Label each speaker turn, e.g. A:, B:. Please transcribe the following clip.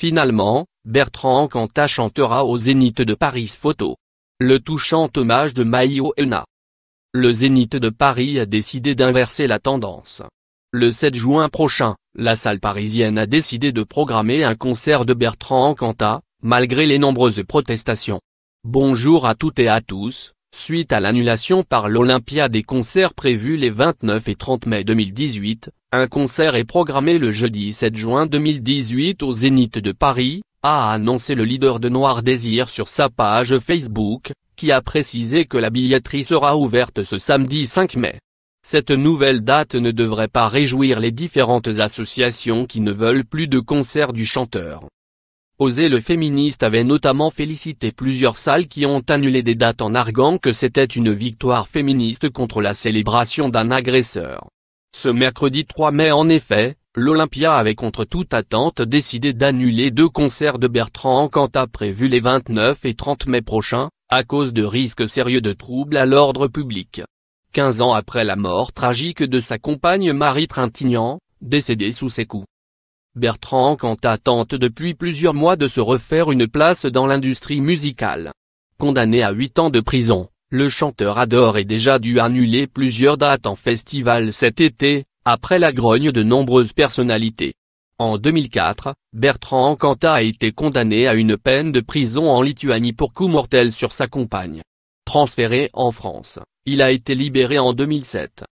A: Finalement, Bertrand Cantat chantera au Zénith de Paris Photo. Le touchant hommage de Maïo Ena. Le Zénith de Paris a décidé d'inverser la tendance. Le 7 juin prochain, la salle parisienne a décidé de programmer un concert de Bertrand Cantat, malgré les nombreuses protestations. Bonjour à toutes et à tous, Suite à l'annulation par l'Olympia des concerts prévus les 29 et 30 mai 2018, un concert est programmé le jeudi 7 juin 2018 au Zénith de Paris, a annoncé le leader de Noir Désir sur sa page Facebook, qui a précisé que la billetterie sera ouverte ce samedi 5 mai. Cette nouvelle date ne devrait pas réjouir les différentes associations qui ne veulent plus de concerts du chanteur. Oser le féministe avait notamment félicité plusieurs salles qui ont annulé des dates en arguant que c'était une victoire féministe contre la célébration d'un agresseur. Ce mercredi 3 mai en effet, l'Olympia avait contre toute attente décidé d'annuler deux concerts de Bertrand Cantat prévus les 29 et 30 mai prochains, à cause de risques sérieux de troubles à l'ordre public. 15 ans après la mort tragique de sa compagne Marie Trintignant, décédée sous ses coups. Bertrand Cantat tente depuis plusieurs mois de se refaire une place dans l'industrie musicale. Condamné à 8 ans de prison, le chanteur adore et déjà dû annuler plusieurs dates en festival cet été, après la grogne de nombreuses personnalités. En 2004, Bertrand Cantat a été condamné à une peine de prison en Lituanie pour coup mortel sur sa compagne. Transféré en France, il a été libéré en 2007.